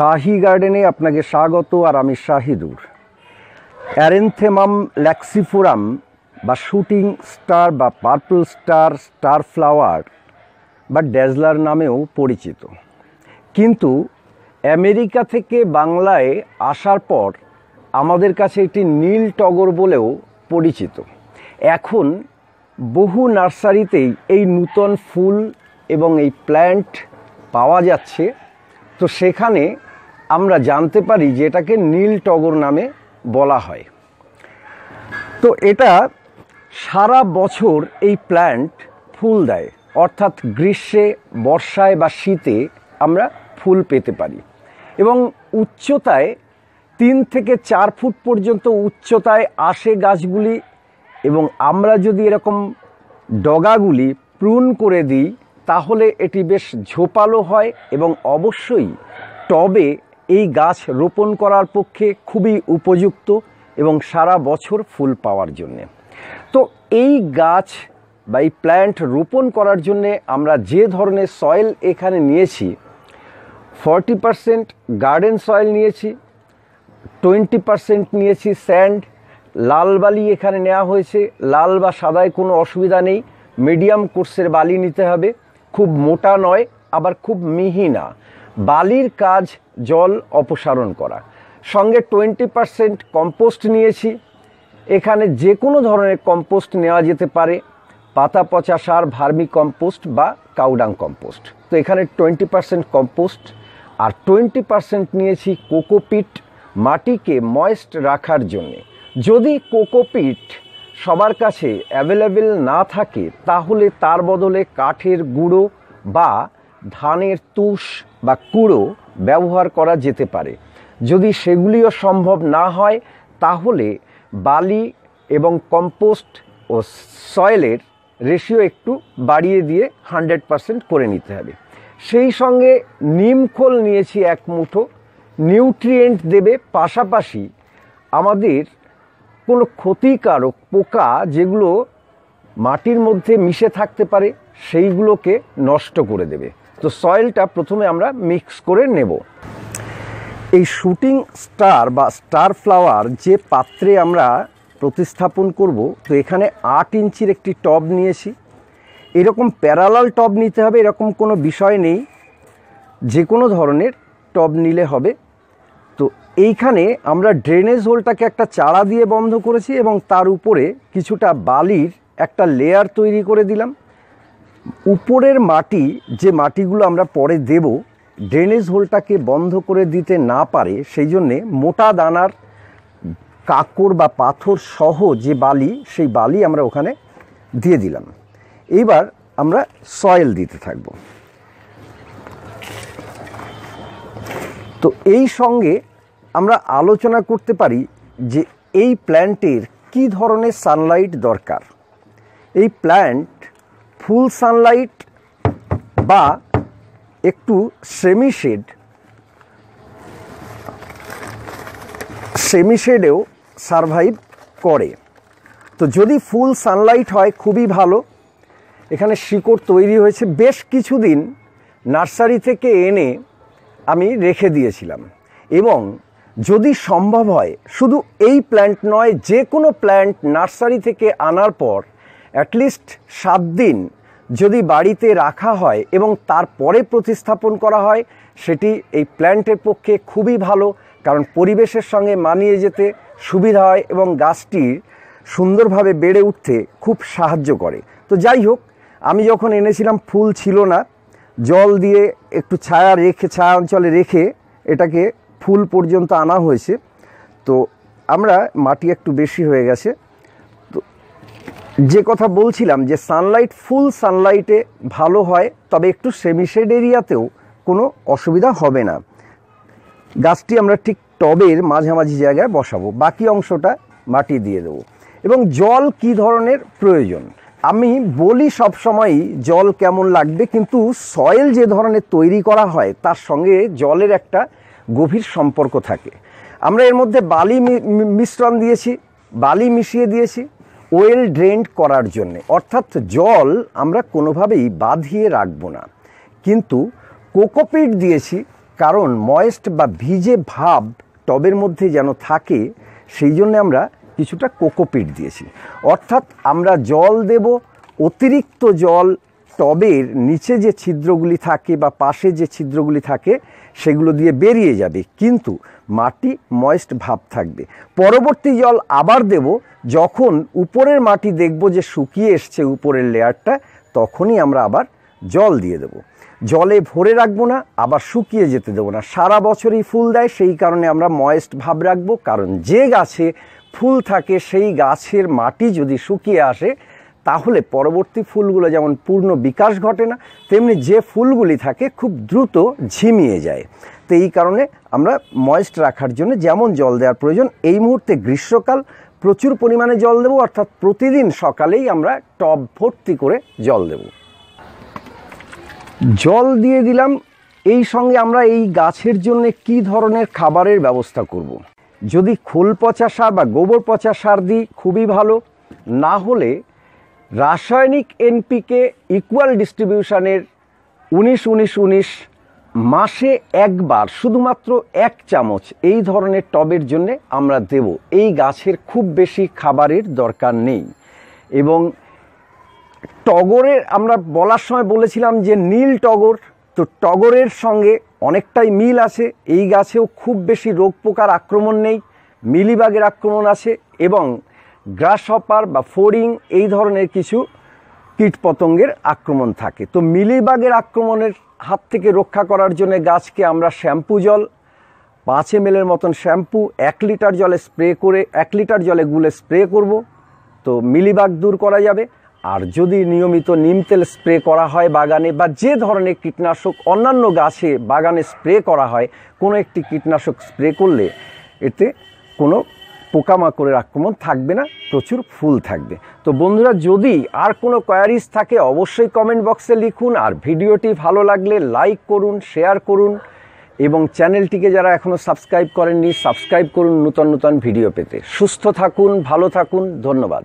শাহি গার্ডেনে আপনাকে স্বাগত আর আমি শাহিদুর অ্যারেন্থেমাম ল্যাক্সিফোরাম বা শুটিং স্টার বা পার্পল স্টার স্টার ফ্লাওয়ার বা ড্যাজলার নামেও পরিচিত কিন্তু আমেরিকা থেকে বাংলায় আসার পর আমাদের কাছে একটি নীল টগর বলেও পরিচিত এখন বহু নার্সারিতেই এই নূতন ফুল এবং এই প্ল্যান্ট পাওয়া যাচ্ছে তো সেখানে আমরা জানতে পারি যে এটাকে নীল টগর নামে বলা হয় তো এটা সারা বছর এই প্ল্যান্ট ফুল দেয় অর্থাৎ গ্রীষ্মে বর্ষায় বা শীতে আমরা ফুল পেতে পারি এবং উচ্চতায় তিন থেকে চার ফুট পর্যন্ত উচ্চতায় আসে গাছগুলি এবং আমরা যদি এরকম ডগাগুলি প্রুন করে দিই তাহলে এটি বেশ ঝোপালো হয় এবং অবশ্যই টবে এই গাছ রোপণ করার পক্ষে খুবই উপযুক্ত এবং সারা বছর ফুল পাওয়ার জন্যে তো এই গাছ বা এই প্ল্যান্ট রোপণ করার জন্যে আমরা যে ধরনের সয়েল এখানে নিয়েছি ফর্টি পারসেন্ট গার্ডেন সয়েল নিয়েছি টোয়েন্টি পারসেন্ট নিয়েছি স্যান্ড লাল বালি এখানে নেওয়া হয়েছে লাল বা সাদায় কোনো অসুবিধা নেই মিডিয়াম কোর্সের বালি নিতে হবে খুব মোটা নয় আবার খুব মিহি না বালির কাজ জল অপসারণ করা সঙ্গে টোয়েন্টি পারসেন্ট কম্পোস্ট নিয়েছি এখানে যে কোনো ধরনের কম্পোস্ট নেওয়া যেতে পারে পাতা পচা সার ভার্মি কম্পোস্ট বা কাউডাং কম্পোস্ট তো এখানে টোয়েন্টি পারসেন্ট কম্পোস্ট আর টোয়েন্টি পারসেন্ট নিয়েছি কোকোপিট মাটিকে ময়েস্ট রাখার জন্যে যদি কোকোপিট সবার কাছে অ্যাভেলেবেল না থাকে তাহলে তার বদলে কাঠের গুঁড়ো বা ধানের তুষ বা কুড়ো ব্যবহার করা যেতে পারে যদি সেগুলিও সম্ভব না হয় তাহলে বালি এবং কম্পোস্ট ও সয়েলের রেশিও একটু বাড়িয়ে দিয়ে হান্ড্রেড পারসেন্ট করে নিতে হবে সেই সঙ্গে নিমখোল নিয়েছি এক মুঠো নিউট্রিয়েন্ট দেবে পাশাপাশি আমাদের কোনো ক্ষতিকারক পোকা যেগুলো মাটির মধ্যে মিশে থাকতে পারে সেইগুলোকে নষ্ট করে দেবে তো সয়েলটা প্রথমে আমরা মিক্স করে নেব এই শুটিং স্টার বা স্টার ফ্লাওয়ার যে পাত্রে আমরা প্রতিস্থাপন করব তো এখানে আট ইঞ্চির একটি টব নিয়েছি এরকম প্যারালাল টব নিতে হবে এরকম কোনো বিষয় নেই যে কোনো ধরনের টব নিলে হবে তো এইখানে আমরা ড্রেনেজ হোলটাকে একটা চারা দিয়ে বন্ধ করেছি এবং তার উপরে কিছুটা বালির একটা লেয়ার তৈরি করে দিলাম উপরের মাটি যে মাটিগুলো আমরা পরে দেব ড্রেনেজ হোলটাকে বন্ধ করে দিতে না পারে সেই জন্যে মোটা দানার কাকর বা পাথর সহ যে বালি সেই বালি আমরা ওখানে দিয়ে দিলাম এইবার আমরা সয়েল দিতে থাকব তো এই সঙ্গে আমরা আলোচনা করতে পারি যে এই প্ল্যান্টের কি ধরনের সানলাইট দরকার এই প্ল্যান্ট ফুল সানলাইট বা একটু সেমি শেড সেমি শেডেও সারভাইভ করে তো যদি ফুল সানলাইট হয় খুবই ভালো এখানে শিকড় তৈরি হয়েছে বেশ কিছুদিন নার্সারি থেকে এনে আমি রেখে দিয়েছিলাম এবং যদি সম্ভব হয় শুধু এই প্ল্যান্ট নয় যে কোনো প্ল্যান্ট নার্সারি থেকে আনার পর অ্যাটলিস্ট সাত দিন যদি বাড়িতে রাখা হয় এবং তারপরে প্রতিস্থাপন করা হয় সেটি এই প্ল্যান্টের পক্ষে খুবই ভালো কারণ পরিবেশের সঙ্গে মানিয়ে যেতে সুবিধা হয় এবং গাছটির সুন্দরভাবে বেড়ে উঠতে খুব সাহায্য করে তো যাই হোক আমি যখন এনেছিলাম ফুল ছিল না জল দিয়ে একটু ছায়া রেখে ছায়া অঞ্চলে রেখে এটাকে ফুল পর্যন্ত আনা হয়েছে তো আমরা মাটি একটু বেশি হয়ে গেছে যে কথা বলছিলাম যে সানলাইট ফুল সানলাইটে ভালো হয় তবে একটু সেমিশেড এরিয়াতেও কোনো অসুবিধা হবে না গাছটি আমরা ঠিক টবের মাঝামাঝি জায়গায় বসাবো বাকি অংশটা মাটি দিয়ে দেবো এবং জল কি ধরনের প্রয়োজন আমি বলি সবসময়ই জল কেমন লাগবে কিন্তু সয়েল যে ধরনের তৈরি করা হয় তার সঙ্গে জলের একটা গভীর সম্পর্ক থাকে আমরা এর মধ্যে বালি মিশ্রণ দিয়েছি বালি মিশিয়ে দিয়েছি ওয়েল ড্রেন্ড করার জন্য অর্থাৎ জল আমরা কোনোভাবেই বাঁধিয়ে রাখবো না কিন্তু কোকোপিট দিয়েছি কারণ ময়েস্ট বা ভিজে ভাব টবের মধ্যে যেন থাকে সেই জন্য আমরা কিছুটা কোকোপিট দিয়েছি অর্থাৎ আমরা জল দেব অতিরিক্ত জল টবের নিচে যে ছিদ্রগুলি থাকে বা পাশে যে ছিদ্রগুলি থাকে সেগুলো দিয়ে বেরিয়ে যাবে কিন্তু মাটি ময়েস্ট ভাব থাকবে পরবর্তী জল আবার দেব যখন উপরের মাটি দেখব যে শুকিয়ে এসছে উপরের লেয়ারটা তখনই আমরা আবার জল দিয়ে দেব জলে ভরে রাখবো না আবার শুকিয়ে যেতে দেবো না সারা বছরই ফুল দেয় সেই কারণে আমরা ময়েস্ট ভাব রাখবো কারণ যে গাছে ফুল থাকে সেই গাছের মাটি যদি শুকিয়ে আসে তাহলে পরবর্তী ফুলগুলো যেমন পূর্ণ বিকাশ ঘটে না তেমনি যে ফুলগুলি থাকে খুব দ্রুত ঝিমিয়ে যায় তো এই কারণে আমরা ময়েস্ট রাখার জন্য যেমন জল দেওয়ার প্রয়োজন এই মুহূর্তে গ্রীষ্মকাল প্রচুর পরিমাণে জল দেবো অর্থাৎ প্রতিদিন সকালেই আমরা টব ভর্তি করে জল দেব জল দিয়ে দিলাম এই সঙ্গে আমরা এই গাছের জন্য কি ধরনের খাবারের ব্যবস্থা করব। যদি খোল পচা সার বা গোবর পচা সার দিই খুবই ভালো না হলে রাসায়নিক এনপিকে ইকুয়াল ডিস্ট্রিবিউশনের উনিশ উনিশ উনিশ মাসে একবার শুধুমাত্র এক চামচ এই ধরনের টবের জন্যে আমরা দেব এই গাছের খুব বেশি খাবারের দরকার নেই এবং টগরের আমরা বলার সময় বলেছিলাম যে নীল টগর তো টগরের সঙ্গে অনেকটাই মিল আছে এই গাছেও খুব বেশি রোগ পোকার আক্রমণ নেই মিলিবাগের আক্রমণ আছে এবং গ্রাস হপার বা ফোরিং এই ধরনের কিছু কীটপতঙ্গের আক্রমণ থাকে তো মিলিবাগের আক্রমণের হাত থেকে রক্ষা করার জন্য গাছকে আমরা শ্যাম্পু জল পাঁচ এম মতন শ্যাম্পু এক লিটার জলে স্প্রে করে এক লিটার জলে গুলে স্প্রে করব তো মিলিবাগ দূর করা যাবে আর যদি নিয়মিত নিম তেল স্প্রে করা হয় বাগানে বা যে ধরনের কীটনাশক অন্যান্য গাছে বাগানে স্প্রে করা হয় কোনো একটি কীটনাশক স্প্রে করলে এতে কোনো পোকামাকড়ের আক্রমণ থাকবে না প্রচুর ফুল থাকবে তো বন্ধুরা যদি আর কোনো কোয়ারিজ থাকে অবশ্যই কমেন্ট বক্সে লিখুন আর ভিডিওটি ভালো লাগলে লাইক করুন শেয়ার করুন এবং চ্যানেলটিকে যারা এখনও সাবস্ক্রাইব করেননি সাবস্ক্রাইব করুন নূতন নূতন ভিডিও পেতে সুস্থ থাকুন ভালো থাকুন ধন্যবাদ